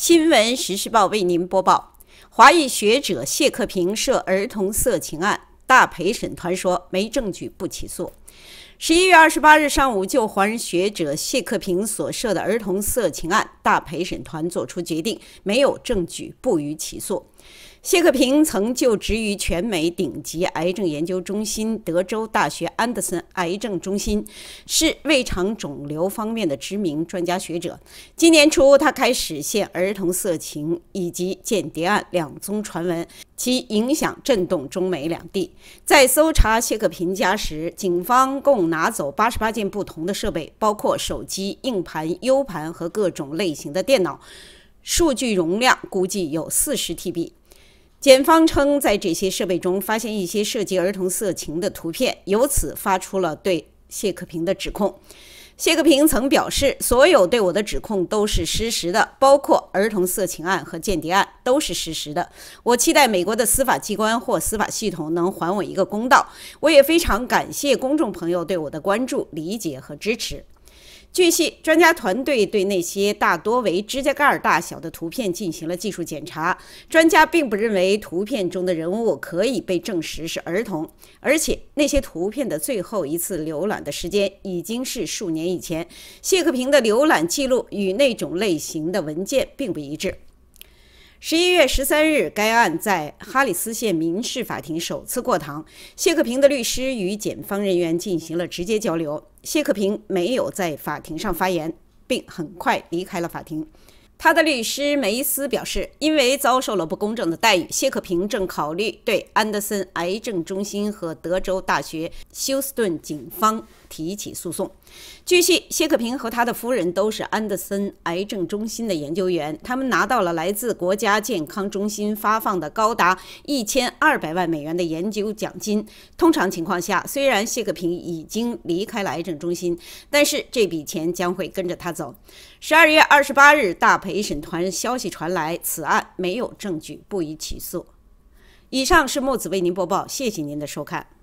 新闻时事报为您播报：华裔学者谢克平涉儿童色情案，大陪审团说没证据不起诉。十一月二十八日上午，就华人学者谢克平所涉的儿童色情案，大陪审团作出决定，没有证据不予起诉。谢克平曾就职于全美顶级癌症研究中心——德州大学安德森癌症中心，是胃肠肿瘤方面的知名专家学者。今年初，他开始现儿童色情以及间谍案两宗传闻，其影响震动中美两地。在搜查谢克平家时，警方共拿走八十八件不同的设备，包括手机、硬盘、U 盘和各种类型的电脑，数据容量估计有四十 TB。检方称，在这些设备中发现一些涉及儿童色情的图片，由此发出了对谢克平的指控。谢克平曾表示，所有对我的指控都是实实的，包括儿童色情案和间谍案都是实实的。我期待美国的司法机关或司法系统能还我一个公道。我也非常感谢公众朋友对我的关注、理解和支持。据悉，专家团队对那些大多为指甲盖大小的图片进行了技术检查。专家并不认为图片中的人物可以被证实是儿童，而且那些图片的最后一次浏览的时间已经是数年以前。谢克平的浏览记录与那种类型的文件并不一致。十一月十三日，该案在哈里斯县民事法庭首次过堂。谢克平的律师与检方人员进行了直接交流。谢克平没有在法庭上发言，并很快离开了法庭。他的律师梅斯表示，因为遭受了不公正的待遇，谢克平正考虑对安德森癌症中心和德州大学休斯顿警方提起诉讼。据悉，谢克平和他的夫人都是安德森癌症中心的研究员，他们拿到了来自国家健康中心发放的高达一千二百万美元的研究奖金。通常情况下，虽然谢克平已经离开了癌症中心，但是这笔钱将会跟着他走。十二月二十八日，大陪审团消息传来，此案没有证据，不予起诉。以上是木子为您播报，谢谢您的收看。